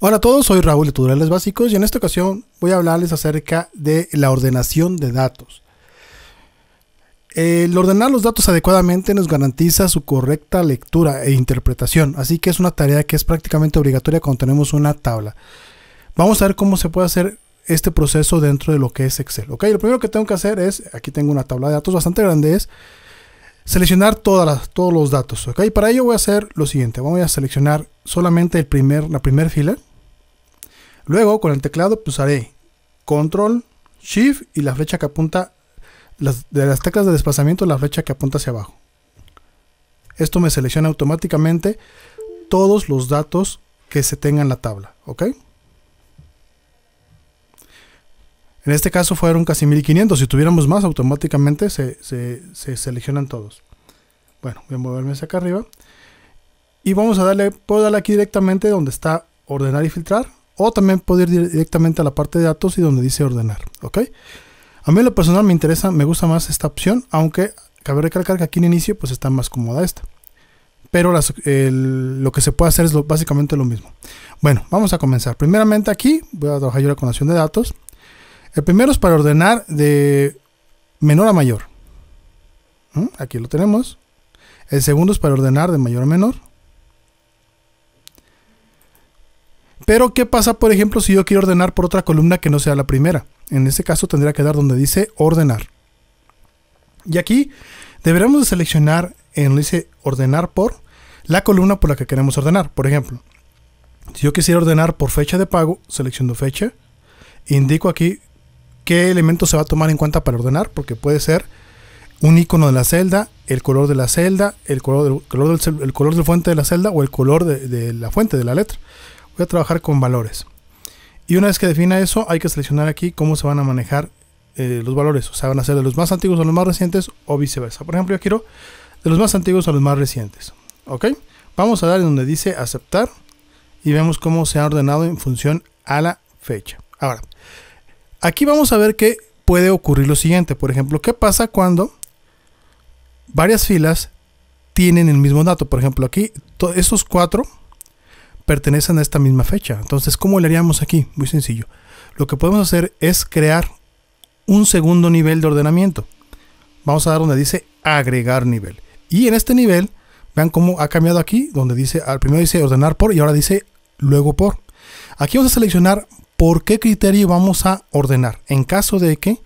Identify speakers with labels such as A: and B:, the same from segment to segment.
A: Hola a todos, soy Raúl de Tutoriales Básicos y en esta ocasión voy a hablarles acerca de la ordenación de datos. El ordenar los datos adecuadamente nos garantiza su correcta lectura e interpretación, así que es una tarea que es prácticamente obligatoria cuando tenemos una tabla. Vamos a ver cómo se puede hacer este proceso dentro de lo que es Excel. lo primero que tengo que hacer es, aquí tengo una tabla de datos bastante grande, seleccionar todas todos los datos. para ello voy a hacer lo siguiente, voy a seleccionar solamente el primer, la primera fila, Luego con el teclado pulsaré control, shift y la flecha que apunta de las teclas de desplazamiento la flecha que apunta hacia abajo. Esto me selecciona automáticamente todos los datos que se tengan en la tabla, ¿ok? En este caso fueron casi 1500, si tuviéramos más automáticamente se, se seleccionan todos. Bueno, voy a moverme hacia acá arriba. Y vamos a darle, puedo darle aquí directamente donde está ordenar y filtrar. O también puedo ir directamente a la parte de datos y donde dice ordenar. ¿Ok? A mí lo personal me interesa, me gusta más esta opción, aunque cabe recalcar que aquí en inicio pues está más cómoda esta. Pero lo que se puede hacer es básicamente lo mismo. Bueno, vamos a comenzar. Primeramente aquí voy a trabajar yo la conexión de datos. El primero es para ordenar de menor a mayor. ¿Mm? Aquí lo tenemos. El segundo es para ordenar de mayor a menor. Pero, ¿qué pasa, por ejemplo, si yo quiero ordenar por otra columna que no sea la primera? En este caso tendría que dar donde dice ordenar. Y aquí deberemos de seleccionar en donde dice ordenar por la columna por la que queremos ordenar. Por ejemplo, si yo quisiera ordenar por fecha de pago, selecciono fecha, indico aquí qué elemento se va a tomar en cuenta para ordenar, porque puede ser un icono de la celda, el color de la celda, el color, del, el color fuente de la celda o el color de la fuente de la letra voy a trabajar con valores. Y una vez que defina eso, hay que seleccionar aquí cómo se van a manejar eh, los valores. O sea, van a ser de los más antiguos a los más recientes o viceversa. Por ejemplo, yo quiero de los más antiguos a los más recientes. ¿Ok? Vamos a dar en donde dice aceptar y vemos cómo se ha ordenado en función a la fecha. Ahora, aquí vamos a ver que puede ocurrir lo siguiente. Por ejemplo, ¿qué pasa cuando varias filas tienen el mismo dato? Por ejemplo, aquí esos cuatro pertenecen a esta misma fecha. Entonces, ¿cómo le haríamos aquí? Muy sencillo. Lo que podemos hacer es crear un segundo nivel de ordenamiento. Vamos a dar donde dice agregar nivel. Y en este nivel, vean cómo ha cambiado aquí, donde dice, al primero dice ordenar por y ahora dice luego por. Aquí vamos a seleccionar por qué criterio vamos a ordenar, en caso de que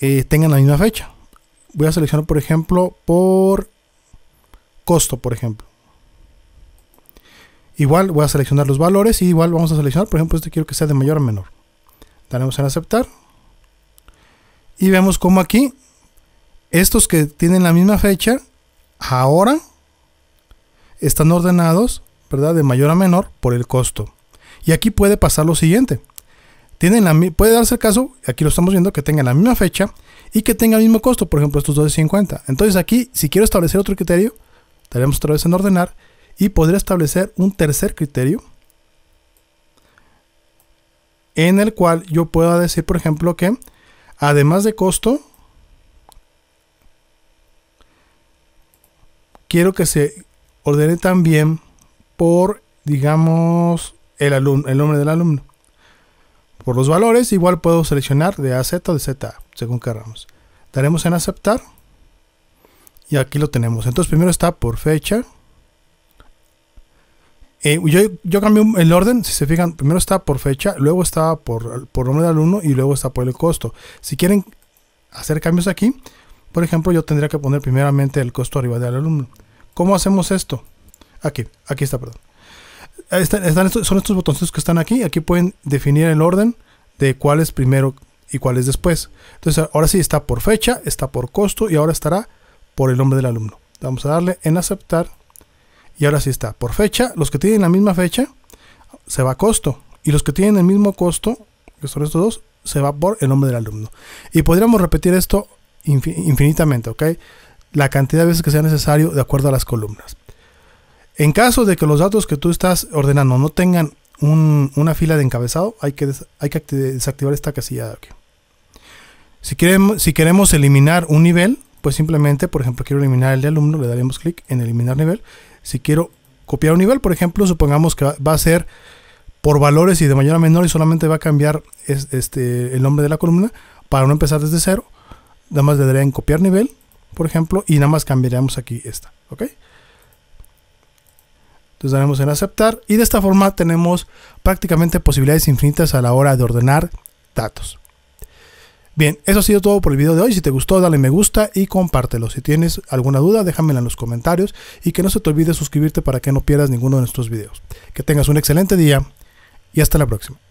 A: eh, tengan la misma fecha. Voy a seleccionar, por ejemplo, por costo, por ejemplo. Igual voy a seleccionar los valores y igual vamos a seleccionar, por ejemplo, este quiero que sea de mayor a menor. Daremos en aceptar. Y vemos como aquí, estos que tienen la misma fecha, ahora están ordenados, ¿verdad? De mayor a menor por el costo. Y aquí puede pasar lo siguiente. Tienen la, puede darse el caso, aquí lo estamos viendo, que tengan la misma fecha y que tenga el mismo costo, por ejemplo, estos dos 2.50. Entonces aquí, si quiero establecer otro criterio, daremos otra vez en ordenar y podría establecer un tercer criterio en el cual yo pueda decir, por ejemplo, que además de costo, quiero que se ordene también por, digamos, el, alumno, el nombre del alumno. Por los valores, igual puedo seleccionar de Z o de Z según queramos. Daremos en aceptar. Y aquí lo tenemos. Entonces primero está por fecha. Eh, yo, cambio el orden, si se fijan, primero está por fecha, luego está por, por nombre del alumno y luego está por el costo. Si quieren hacer cambios aquí, por ejemplo, yo tendría que poner primeramente el costo arriba del alumno. ¿Cómo hacemos esto? Aquí, aquí está, perdón. Este, son estos botoncitos que están aquí. Aquí pueden definir el orden de cuál es primero y cuál es después. Entonces, ahora sí está por fecha, está por costo y ahora estará por el nombre del alumno. Vamos a darle en aceptar. Y ahora sí está, por fecha, los que tienen la misma fecha, se va a costo. Y los que tienen el mismo costo, que son estos dos, se va por el nombre del alumno. Y podríamos repetir esto infinitamente, ¿ok? La cantidad de veces que sea necesario de acuerdo a las columnas. En caso de que los datos que tú estás ordenando no tengan una fila de encabezado, hay que, hay que desactivar esta casilla aquí. Si queremos, si queremos eliminar un nivel, pues simplemente, por ejemplo, quiero eliminar el de alumno, le daremos clic en eliminar nivel si quiero copiar un nivel, por ejemplo, supongamos que va a ser por valores y de mayor a menor y solamente va a cambiar este, el nombre de la columna para no empezar desde cero. Nada más le daría en copiar nivel, por ejemplo, y nada más cambiaremos aquí esta, ¿ok? Entonces daremos en aceptar y de esta forma tenemos prácticamente posibilidades infinitas a la hora de ordenar datos. Bien, eso ha sido todo por el video de hoy. Si te gustó, dale me gusta y compártelo. Si tienes alguna duda, déjamela en los comentarios y que no se te olvide suscribirte para que no pierdas ninguno de nuestros videos. Que tengas un excelente día y hasta la próxima.